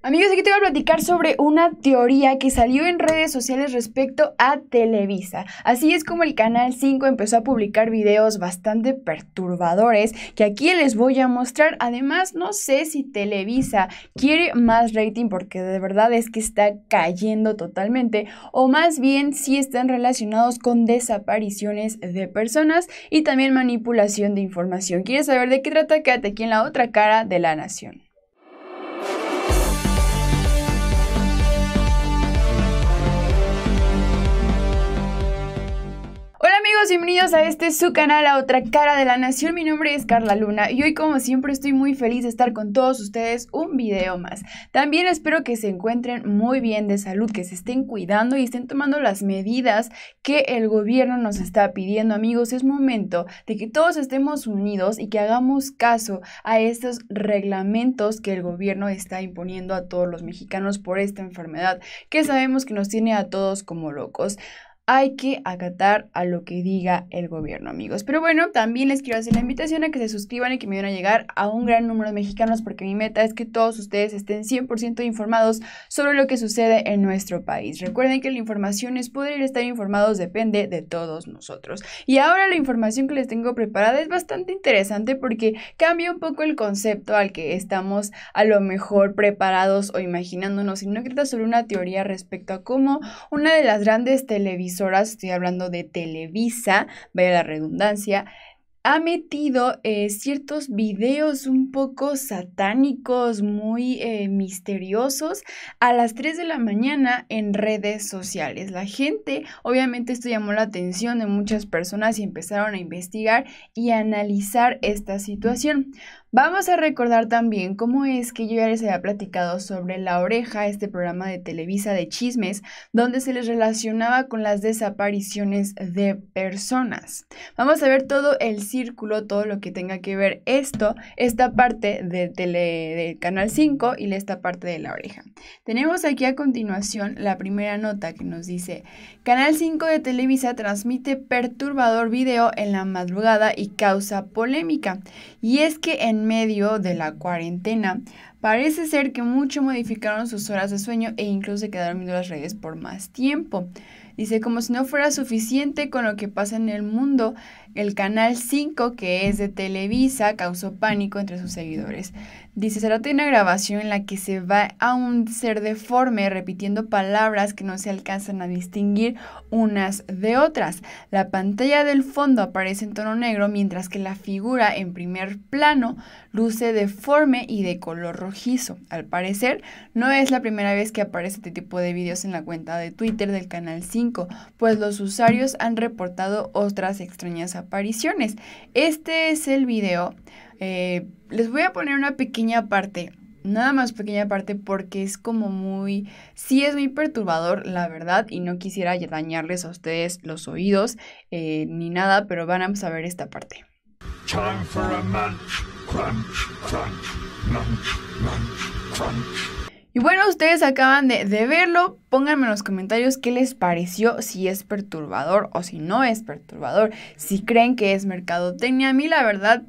Amigos, aquí te voy a platicar sobre una teoría que salió en redes sociales respecto a Televisa. Así es como el Canal 5 empezó a publicar videos bastante perturbadores que aquí les voy a mostrar. Además, no sé si Televisa quiere más rating porque de verdad es que está cayendo totalmente o más bien si están relacionados con desapariciones de personas y también manipulación de información. ¿Quieres saber de qué trata? Quédate aquí en la otra cara de la nación. amigos, bienvenidos a este su canal, a otra cara de la nación. Mi nombre es Carla Luna y hoy como siempre estoy muy feliz de estar con todos ustedes un video más. También espero que se encuentren muy bien de salud, que se estén cuidando y estén tomando las medidas que el gobierno nos está pidiendo. Amigos, es momento de que todos estemos unidos y que hagamos caso a estos reglamentos que el gobierno está imponiendo a todos los mexicanos por esta enfermedad que sabemos que nos tiene a todos como locos hay que acatar a lo que diga el gobierno, amigos. Pero bueno, también les quiero hacer la invitación a que se suscriban y que me ayuden a llegar a un gran número de mexicanos, porque mi meta es que todos ustedes estén 100% informados sobre lo que sucede en nuestro país. Recuerden que la información es poder estar informados, depende de todos nosotros. Y ahora la información que les tengo preparada es bastante interesante porque cambia un poco el concepto al que estamos a lo mejor preparados o imaginándonos, y no trata sobre una teoría respecto a cómo una de las grandes televisiones horas, estoy hablando de Televisa, vaya la redundancia, ha metido eh, ciertos videos un poco satánicos, muy eh, misteriosos, a las 3 de la mañana en redes sociales. La gente, obviamente esto llamó la atención de muchas personas y empezaron a investigar y analizar esta situación. Vamos a recordar también cómo es que yo ya les había platicado sobre La Oreja, este programa de Televisa de chismes, donde se les relacionaba con las desapariciones de personas. Vamos a ver todo el círculo, todo lo que tenga que ver esto, esta parte de del Canal 5 y esta parte de La Oreja. Tenemos aquí a continuación la primera nota que nos dice, Canal 5 de Televisa transmite perturbador video en la madrugada y causa polémica. Y es que en en medio de la cuarentena, parece ser que mucho modificaron sus horas de sueño e incluso se quedaron viendo las redes por más tiempo. Dice, como si no fuera suficiente con lo que pasa en el mundo, el Canal 5, que es de Televisa, causó pánico entre sus seguidores. Dice, será que una grabación en la que se va a un ser deforme repitiendo palabras que no se alcanzan a distinguir unas de otras. La pantalla del fondo aparece en tono negro mientras que la figura en primer plano luce deforme y de color rojizo. Al parecer, no es la primera vez que aparece este tipo de videos en la cuenta de Twitter del Canal 5 pues los usuarios han reportado otras extrañas apariciones. Este es el video. Eh, les voy a poner una pequeña parte nada más pequeña parte porque es como muy, sí es muy perturbador, la verdad, y no quisiera dañarles a ustedes los oídos eh, ni nada, pero van a ver esta parte. Y bueno, ustedes acaban de, de, verlo. Pónganme en los comentarios qué les pareció, si es perturbador o si no es perturbador, si creen que es mercadotecnia. A mí la verdad,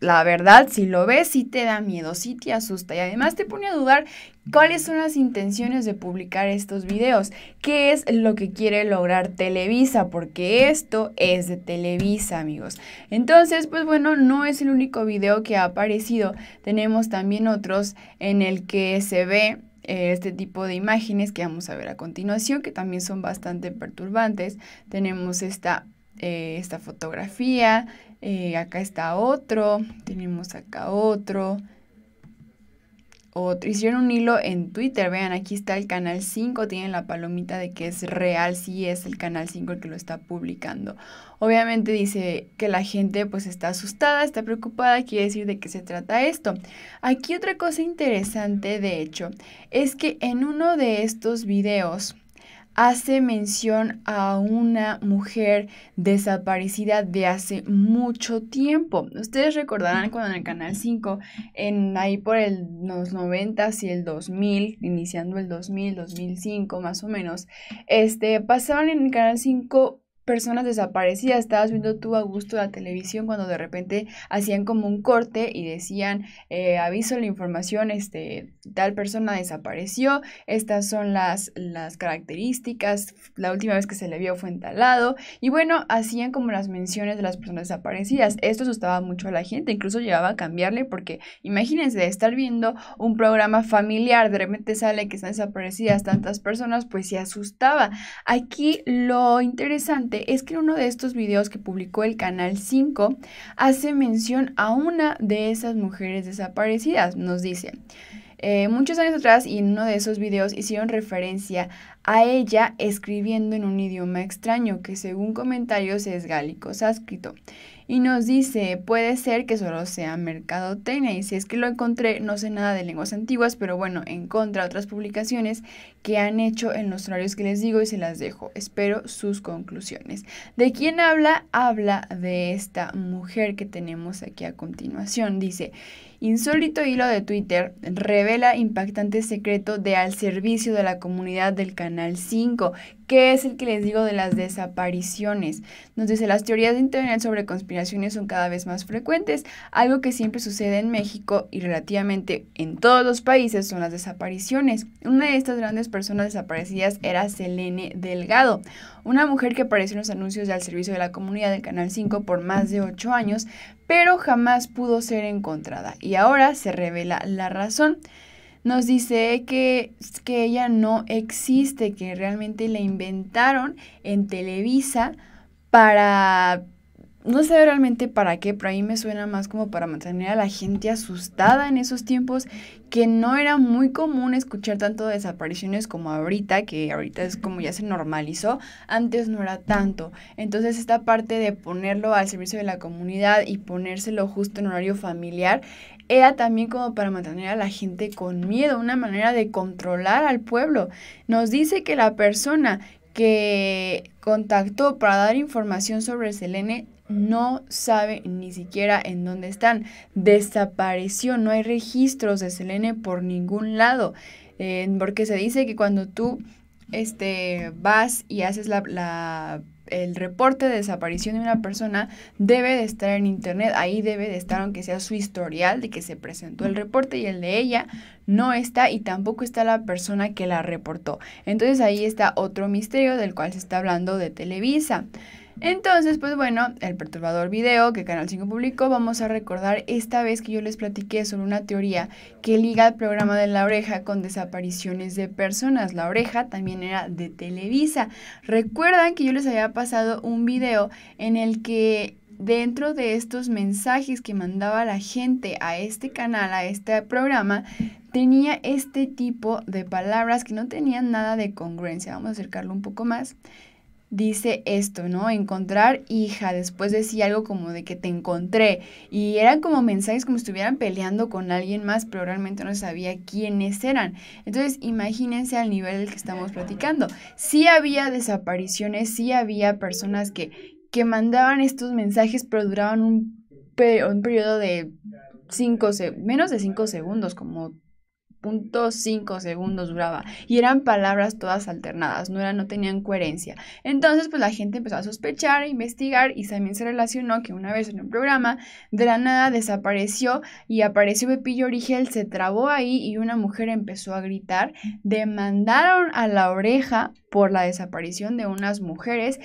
la verdad, si lo ves, sí te da miedo, sí te asusta y además te pone a dudar ¿Cuáles son las intenciones de publicar estos videos? ¿Qué es lo que quiere lograr Televisa? Porque esto es de Televisa, amigos. Entonces, pues bueno, no es el único video que ha aparecido. Tenemos también otros en el que se ve eh, este tipo de imágenes que vamos a ver a continuación, que también son bastante perturbantes. Tenemos esta, eh, fotografía, eh, acá está otro, tenemos acá otro, hicieron un hilo en Twitter, vean, aquí está el canal 5, tienen la palomita de que es real, si es el canal 5 el que lo está publicando. Obviamente dice que la gente pues está asustada, está preocupada, quiere decir de qué se trata esto. Aquí otra cosa interesante, de hecho, es que en uno de estos videos hace mención a una mujer desaparecida de hace mucho tiempo. Ustedes recordarán cuando en el Canal 5, en, ahí por el, los 90 y el 2000, iniciando el 2000, 2005 más o menos, este, pasaban en el Canal 5 personas desaparecidas. Estabas viendo tú a gusto la televisión cuando de repente hacían como un corte y decían, eh, aviso la información, este, tal persona desapareció, estas son las, las características, la última vez que se le vio fue entalado. Y bueno, hacían como las menciones de las personas desaparecidas. Esto asustaba mucho a la gente, incluso llevaba a cambiarle porque imagínense estar viendo un programa familiar, de repente sale que están desaparecidas tantas personas, pues se asustaba. Aquí lo interesante es que en uno de estos videos que publicó el canal 5 hace mención a una de esas mujeres desaparecidas. Nos dice, eh, muchos años atrás y en uno de esos videos hicieron referencia a ella escribiendo en un idioma extraño que según comentarios es gálico sánscrito y nos dice, puede ser que solo sea mercadotecnia. Y si es que lo encontré, no sé nada de lenguas antiguas, pero bueno, encontra otras publicaciones que han hecho en los horarios que les digo y se las dejo. Espero sus conclusiones. ¿De quién habla? Habla de esta mujer que tenemos aquí a continuación. Dice, insólito hilo de Twitter revela impactante secreto de al servicio de la comunidad del Canal 5 ¿Qué es el que les digo de las desapariciones. Nos dice, las teorías de Internet sobre conspiraciones son cada vez más frecuentes. Algo que siempre sucede en México y relativamente en todos los países son las desapariciones. Una de estas grandes personas desaparecidas era Selene Delgado, una mujer que apareció en los anuncios del servicio de la comunidad del Canal 5 por más de 8 años, pero jamás pudo ser encontrada. Y ahora se revela la razón nos dice que, que ella no existe, que realmente la inventaron en Televisa para no sé realmente para qué, pero ahí me suena más como para mantener a la gente asustada en esos tiempos, que no era muy común escuchar tanto desapariciones como ahorita, que ahorita es como ya se normalizó, antes no era tanto. Entonces esta parte de ponerlo al servicio de la comunidad y ponérselo justo en horario familiar era también como para mantener a la gente con miedo, una manera de controlar al pueblo. Nos dice que la persona que contactó para dar información sobre Selene no sabe ni siquiera en dónde están. Desapareció, no hay registros de Selene por ningún lado. Eh, porque se dice que cuando tú este, vas y haces la el reporte de desaparición de una persona debe de estar en internet, ahí debe de estar aunque sea su historial de que se presentó el reporte y el de ella no está y tampoco está la persona que la reportó. Entonces ahí está otro misterio del cual se está hablando de Televisa. Entonces, pues bueno, el perturbador video que Canal 5 publicó, vamos a recordar esta vez que yo les platiqué sobre una teoría que liga el programa de la oreja con desapariciones de personas. La oreja también era de Televisa. Recuerdan que yo les había pasado un video en el que dentro de estos mensajes que mandaba la gente a este canal, a este programa, tenía este tipo de palabras que no tenían nada de congruencia. Vamos a acercarlo un poco más dice esto, ¿no? Encontrar hija, después decía algo como de que te encontré. Y eran como mensajes como si estuvieran peleando con alguien más, pero realmente no sabía quiénes eran. Entonces, imagínense al nivel del que estamos platicando. Sí había desapariciones, sí había personas que, que mandaban estos mensajes, pero duraban un, periodo de menos de cinco segundos, como .5 segundos duraba y eran palabras todas alternadas, no, no tenían coherencia. Entonces, pues la gente empezó a sospechar, e investigar y también se relacionó que una vez en un programa de la nada desapareció y apareció Pepillo Origel, se trabó ahí y una mujer empezó a gritar, demandaron a la oreja por la desaparición de unas mujeres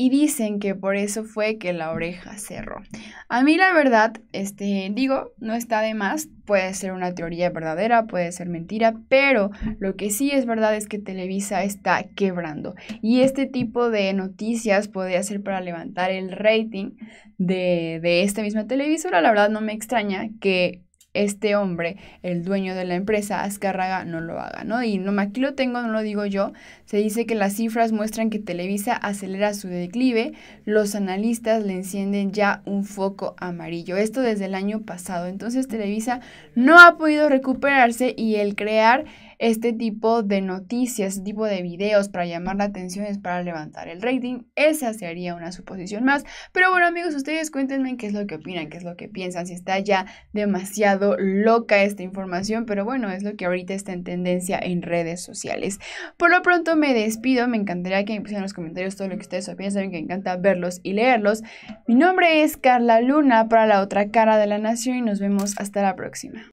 y dicen que por eso fue que la oreja cerró. A mí la verdad, este, digo, no está de más, puede ser una teoría verdadera, puede ser mentira, pero lo que sí es verdad es que Televisa está quebrando y este tipo de noticias podría ser para levantar el rating de, de esta misma televisora. La verdad no me extraña que este hombre, el dueño de la empresa, Azcárraga, no lo haga, ¿no? Y no, aquí lo tengo, no lo digo yo, se dice que las cifras muestran que Televisa acelera su declive, los analistas le encienden ya un foco amarillo, esto desde el año pasado, entonces Televisa no ha podido recuperarse y el crear este tipo de noticias, este tipo de videos para llamar la atención, es para levantar el rating. Esa sería una suposición más. Pero bueno amigos, ustedes cuéntenme qué es lo que opinan, qué es lo que piensan, si está ya demasiado loca esta información, pero bueno, es lo que ahorita está en tendencia en redes sociales. Por lo pronto me despido, me encantaría que me pusieran en los comentarios todo lo que ustedes opinan, saben que me encanta verlos y leerlos. Mi nombre es Carla Luna para la otra cara de la nación y nos vemos hasta la próxima.